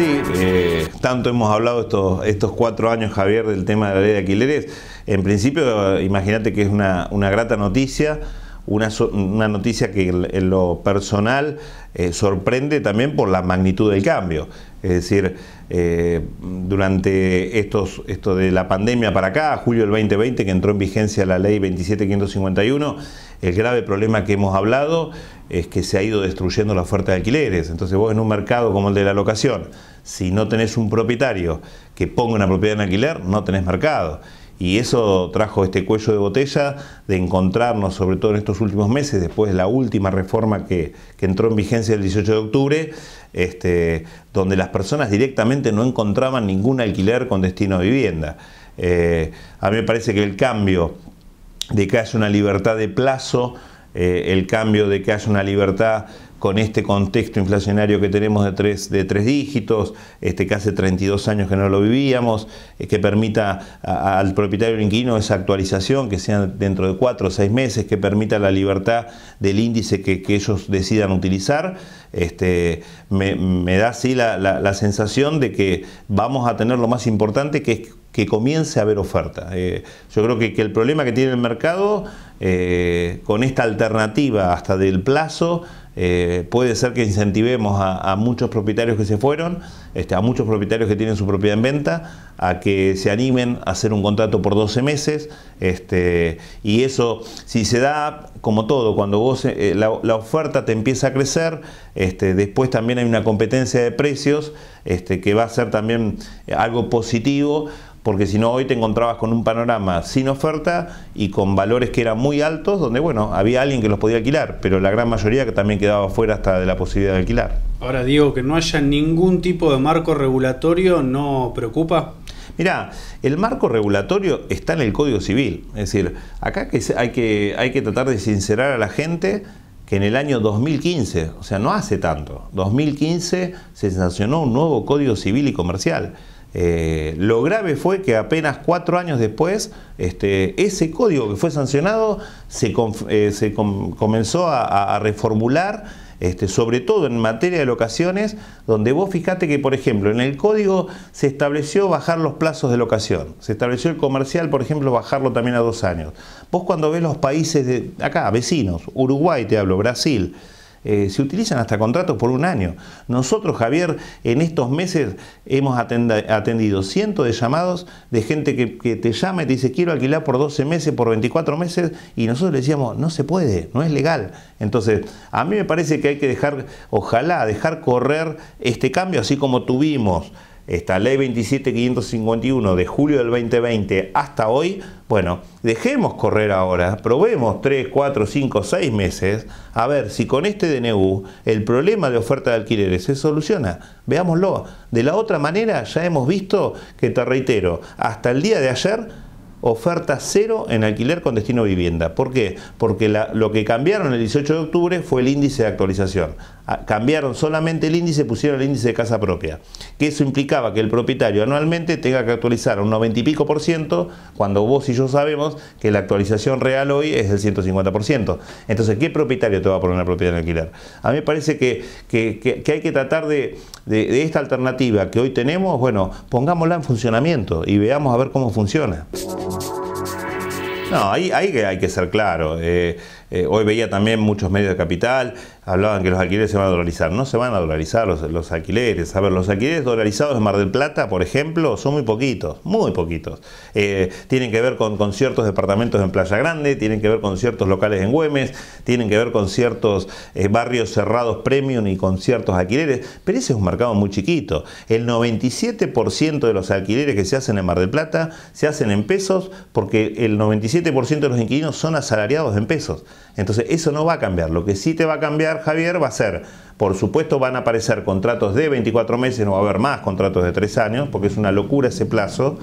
Sí, eh, tanto hemos hablado estos, estos cuatro años, Javier, del tema de la ley de alquileres. En principio, imagínate que es una, una grata noticia una, noticia que en lo personal eh, sorprende también por la magnitud del cambio. Es decir, eh, durante estos, esto de la pandemia para acá, julio del 2020, que entró en vigencia la ley 27551, el grave problema que hemos hablado es que se ha ido destruyendo la oferta de alquileres. Entonces vos en un mercado como el de la locación, si no tenés un propietario que ponga una propiedad en alquiler, no tenés mercado. Y eso trajo este cuello de botella de encontrarnos, sobre todo en estos últimos meses, después de la última reforma que, entró en vigencia el 18 de octubre, este, donde las personas directamente no encontraban ningún alquiler con destino a vivienda. Eh, a mí me parece que el cambio de que haya una libertad de plazo, eh, el cambio de que haya una libertad con este contexto inflacionario que tenemos de tres, de tres dígitos, este, que hace 32 años que no lo vivíamos, eh, que permita al propietario inquino esa actualización, que sea dentro de cuatro o seis meses, que permita la libertad del índice que, ellos decidan utilizar, este, me, da así la, sensación de que vamos a tener lo más importante, que es que comience a haber oferta. Eh, yo creo que, el problema que tiene el mercado eh, con esta alternativa hasta del plazo eh, puede ser que incentivemos a, muchos propietarios que se fueron, este, a muchos propietarios que tienen su propiedad en venta, a que se animen a hacer un contrato por 12 meses. Este, y eso, si se da, como todo, cuando vos, eh, la, oferta te empieza a crecer, este, después también hay una competencia de precios que va a ser también algo positivo porque si no hoy te encontrabas con un panorama sin oferta y con valores que eran muy altos, donde bueno, había alguien que los podía alquilar, pero la gran mayoría que también quedaba fuera hasta de la posibilidad de alquilar. Ahora digo que no haya ningún tipo de marco regulatorio no preocupa. Mirá, el marco regulatorio está en el Código Civil, es decir, acá hay que, hay que tratar de sincerar a la gente que en el año 2015, o sea, no hace tanto, 2015 se sancionó un nuevo Código Civil y Comercial, eh, lo grave fue que apenas cuatro años después, este, ese código que fue sancionado se, eh, comenzó a, reformular. Este, sobre todo en materia de locaciones, donde vos fijate que, por ejemplo, en el código se estableció bajar los plazos de locación, se estableció el comercial, por ejemplo, bajarlo también a dos años. Vos cuando ves los países de acá, vecinos, Uruguay te hablo, Brasil, eh, se utilizan hasta contratos por un año. Nosotros, Javier, en estos meses hemos atendido cientos de llamados de gente que, que, te llama y te dice quiero alquilar por 12 meses, por 24 meses, y nosotros le decíamos no se puede, no es legal. Entonces, a mí me parece que hay que dejar, ojalá, dejar correr este cambio, así como tuvimos esta ley 27551 de julio del 2020 hasta hoy, bueno, dejemos correr ahora, probemos 3, 4, 5, 6 meses, a ver si con este DNU el problema de oferta de alquileres se soluciona. Veámoslo. De la otra manera, ya hemos visto que, te reitero, hasta el día de ayer, oferta cero en alquiler con destino vivienda. ¿Por qué? Porque lo que cambiaron el 18 de octubre fue el índice de actualización. Ah, cambiaron solamente el índice, pusieron el índice de casa propia. Que eso implicaba que el propietario anualmente tenga que actualizar un 90 y pico por ciento, cuando vos y yo sabemos que la actualización real hoy es del 150 por ciento. Entonces, ¿qué propietario te va a poner una propiedad en alquiler? A mí me parece que, hay que tratar de esta alternativa que hoy tenemos, bueno, pongámosla en funcionamiento y veamos a ver cómo funciona. No, ahí, hay que ser claro. Eh, eh, hoy veía también muchos medios de capital, hablaban que los alquileres se van a dolarizar. No se van a dolarizar los, alquileres. A ver, los alquileres dolarizados en Mar del Plata, por ejemplo, son muy poquitos, muy poquitos. Eh, tienen que ver con, ciertos departamentos en Playa Grande, tienen que ver con ciertos locales en Güemes, tienen que ver con ciertos eh, barrios cerrados premium y con ciertos alquileres. Pero ese es un mercado muy chiquito. El 97% de los alquileres que se hacen en Mar del Plata se hacen en pesos porque el 97% de los inquilinos son asalariados en pesos. Entonces eso no va a cambiar. Lo que sí te va a cambiar, Javier, va a ser, por supuesto, van a aparecer contratos de 24 meses, no va a haber más contratos de 3 años, porque es una locura ese plazo.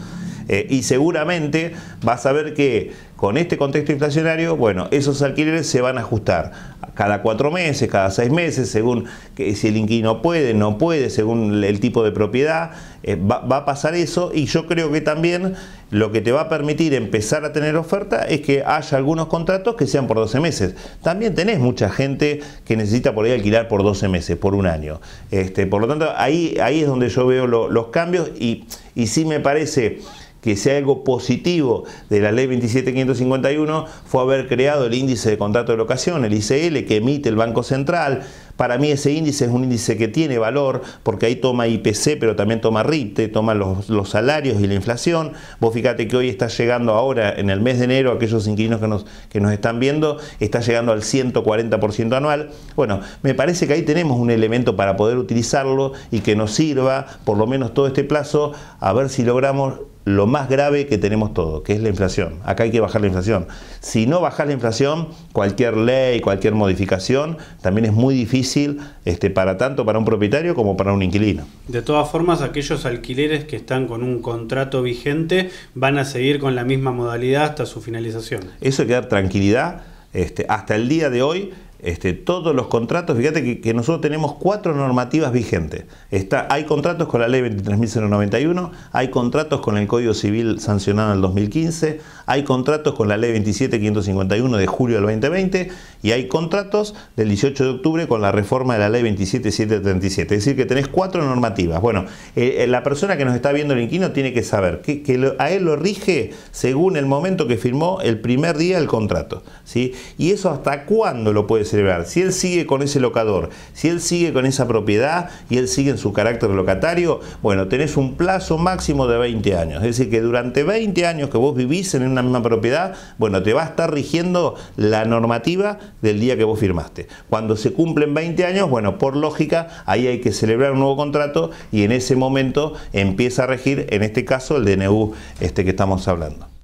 Eh, y seguramente vas a ver que con este contexto inflacionario, bueno, esos alquileres se van a ajustar cada cuatro meses, cada seis meses, según que si el inquilino puede, no puede, según el tipo de propiedad, eh, va, a pasar eso y yo creo que también lo que te va a permitir empezar a tener oferta es que haya algunos contratos que sean por 12 meses. También tenés mucha gente que necesita por ahí alquilar por 12 meses, por un año. Este, por lo tanto, ahí, ahí es donde yo veo los cambios y, y sí me parece que sea algo positivo de la ley 27551 fue haber creado el índice de contrato de locación, el ICL, que emite el Banco Central. Para mí ese índice es un índice que tiene valor porque ahí toma IPC, pero también toma RIPTE, toma los, salarios y la inflación. Vos fíjate que hoy está llegando ahora, en el mes de enero, aquellos inquilinos que nos, que nos están viendo, está llegando al 140% anual. Bueno, me parece que ahí tenemos un elemento para poder utilizarlo y que nos sirva, por lo menos todo este plazo, a ver si logramos lo más grave que tenemos todo, que es la inflación. Acá hay que bajar la inflación. Si no bajas la inflación, cualquier ley, cualquier modificación, también es muy difícil este, para tanto para un propietario como para un inquilino. De todas formas, aquellos alquileres que están con un contrato vigente van a seguir con la misma modalidad hasta su finalización. Eso hay que dar tranquilidad. Este, hasta el día de hoy este, todos los contratos, fíjate que, nosotros tenemos cuatro normativas vigentes. Está, hay contratos con la ley 23.091, hay contratos con el Código Civil sancionado en el 2015, hay contratos con la ley 27.551 de julio del 2020 y hay contratos del 18 de octubre con la reforma de la ley 27.737. Es decir, que tenés cuatro normativas. Bueno, eh, eh, la persona que nos está viendo el inquino tiene que saber que, a él lo rige según el momento que firmó el primer día del contrato. ¿sí? Y eso hasta cuándo lo puede celebrar. si él sigue con ese locador, si él sigue con esa propiedad y él sigue en su carácter locatario, bueno, tenés un plazo máximo de 20 años. Es decir, que durante 20 años que vos vivís en una misma propiedad, bueno, te va a estar rigiendo la normativa del día que vos firmaste. Cuando se cumplen 20 años, bueno, por lógica, ahí hay que celebrar un nuevo contrato y en ese momento empieza a regir, en este caso, el DNU este que estamos hablando.